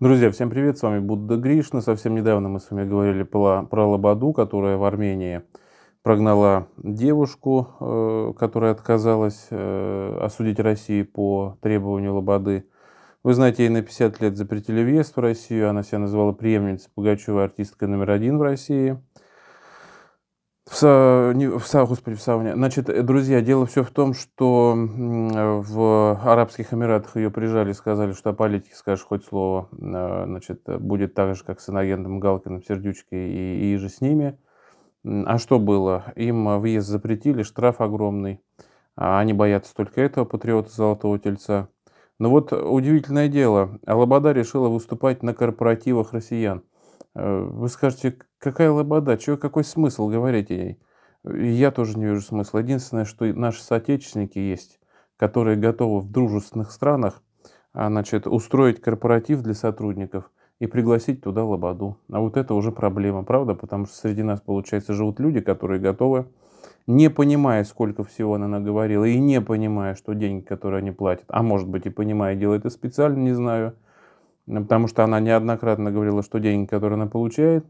Друзья, всем привет, с вами Будда Гришна. Совсем недавно мы с вами говорили про, Лободу, которая в Армении прогнала девушку, э, которая отказалась э, осудить Россию по требованию Лободы. Вы знаете, ей на 50 лет запретили въезд в Россию, она себя называла преемницей Пугачева, артисткой номер один в России – в, в господи, в сауне. Значит, э, друзья, дело все в том, что э, в Арабских Эмиратах ее прижали, сказали, что о политике скажешь хоть слово, э, значит, будет так же, как с инагентом Галкиным, Сердючкой и, и же с ними. А что было? Им въезд запретили, штраф огромный. А они боятся только этого патриота Золотого Тельца. Но ну вот удивительное дело, Лобода решила выступать на корпоративах россиян. Э, вы скажете, какая лобода, чего, какой смысл говорить ей? Я тоже не вижу смысла. Единственное, что наши соотечественники есть, которые готовы в дружественных странах а, значит, устроить корпоратив для сотрудников и пригласить туда лободу. А вот это уже проблема, правда? Потому что среди нас, получается, живут люди, которые готовы, не понимая, сколько всего она наговорила, и не понимая, что деньги, которые они платят, а может быть и понимая, делает это специально, не знаю – потому что она неоднократно говорила, что деньги, которые она получает,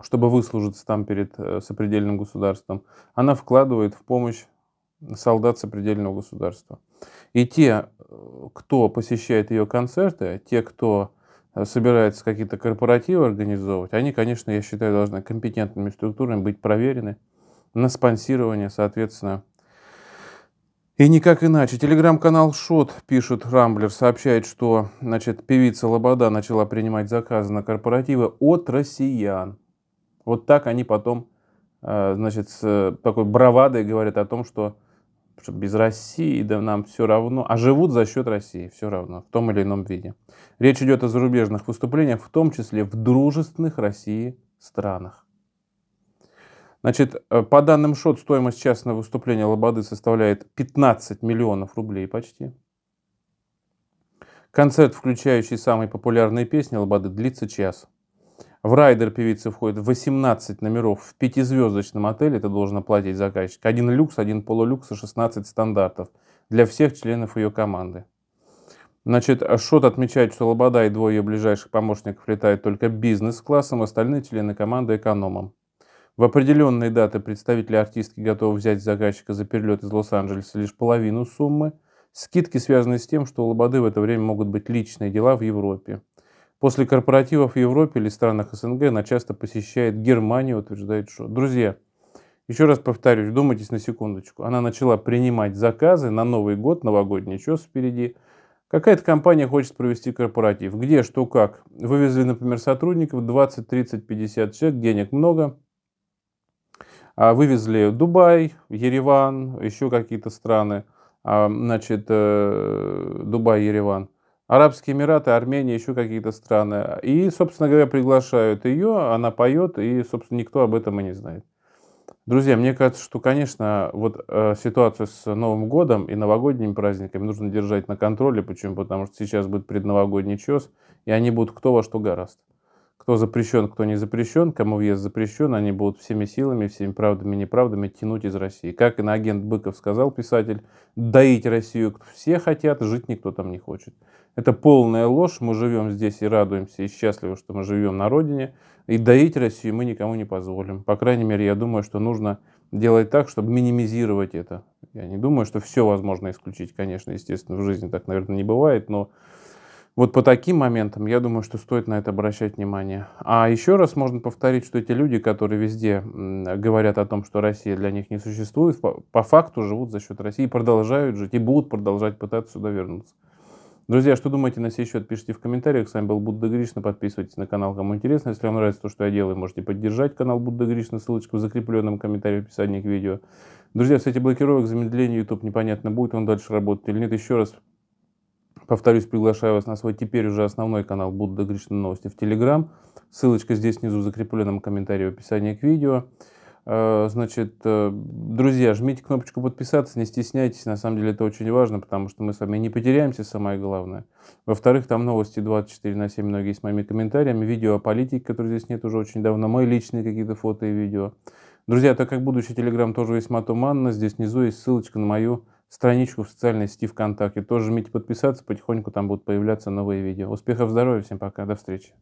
чтобы выслужиться там перед э, сопредельным государством, она вкладывает в помощь солдат сопредельного государства. И те, э, кто посещает ее концерты, те, кто э, собирается какие-то корпоративы организовывать, они, конечно, я считаю, должны компетентными структурами быть проверены на спонсирование, соответственно, и никак иначе. Телеграм-канал Шот, пишет Рамблер, сообщает, что значит, певица Лобода начала принимать заказы на корпоративы от россиян. Вот так они потом э, значит, с э, такой бравадой говорят о том, что, без России да нам все равно, а живут за счет России все равно, в том или ином виде. Речь идет о зарубежных выступлениях, в том числе в дружественных России странах. Значит, э, по данным ШОТ, стоимость частного выступления Лободы составляет 15 миллионов рублей почти. Концерт, включающий самые популярные песни Лободы, длится час. В райдер певицы входит 18 номеров в пятизвездочном отеле, это должен платить заказчик. Один люкс, один полулюкс и 16 стандартов для всех членов ее команды. Значит, Шот отмечает, что Лобода и двое ее ближайших помощников летают только бизнес-классом, остальные члены команды экономом. В определенные даты представители артистки готовы взять заказчика за перелет из Лос-Анджелеса лишь половину суммы. Скидки связаны с тем, что у Лободы в это время могут быть личные дела в Европе. После корпоративов в Европе или странах СНГ она часто посещает Германию, утверждает Шо. Друзья, еще раз повторюсь, думайтесь на секундочку. Она начала принимать заказы на Новый год, новогодний чес впереди. Какая-то компания хочет провести корпоратив. Где, что, как. Вывезли, например, сотрудников 20, 30, 50 человек, денег много – а, вывезли Дубай, Ереван, еще какие-то страны. А, значит, э, Дубай, Ереван. Арабские Эмираты, Армения, еще какие-то страны. И, собственно говоря, приглашают ее, она поет, и, собственно, никто об этом и не знает. Друзья, мне кажется, что, конечно, вот э, ситуацию с Новым годом и новогодними праздниками нужно держать на контроле. Почему? Потому что сейчас будет предновогодний чес, и они будут кто во что гораздо кто запрещен, кто не запрещен, кому въезд запрещен, они будут всеми силами, всеми правдами и неправдами тянуть из России. Как и на агент Быков сказал, писатель, доить Россию все хотят, жить никто там не хочет. Это полная ложь, мы живем здесь и радуемся, и счастливы, что мы живем на родине, и доить Россию мы никому не позволим. По крайней мере, я думаю, что нужно делать так, чтобы минимизировать это. Я не думаю, что все возможно исключить, конечно, естественно, в жизни так, наверное, не бывает, но вот по таким моментам, я думаю, что стоит на это обращать внимание. А еще раз можно повторить, что эти люди, которые везде говорят о том, что Россия для них не существует, по факту живут за счет России, продолжают жить и будут продолжать пытаться сюда вернуться. Друзья, что думаете на сей счет, пишите в комментариях. С вами был Будда Гришна. Подписывайтесь на канал, кому интересно. Если вам нравится то, что я делаю, можете поддержать канал Будда Гришна. Ссылочка в закрепленном комментарии в описании к видео. Друзья, с свете блокировок, замедления YouTube непонятно будет, он дальше работать или нет. Еще раз Повторюсь, приглашаю вас на свой теперь уже основной канал «Будда Гришны новости» в Телеграм. Ссылочка здесь внизу в закрепленном комментарии в описании к видео. Э, значит, э, друзья, жмите кнопочку подписаться, не стесняйтесь, на самом деле это очень важно, потому что мы с вами не потеряемся, самое главное. Во-вторых, там новости 24 на 7, многие с моими комментариями, видео о политике, которые здесь нет уже очень давно, мои личные какие-то фото и видео. Друзья, так как будущий Телеграм тоже весьма туманно, здесь внизу есть ссылочка на мою страничку в социальной сети ВКонтакте. Тоже жмите подписаться, потихоньку там будут появляться новые видео. Успехов, здоровья, всем пока, до встречи.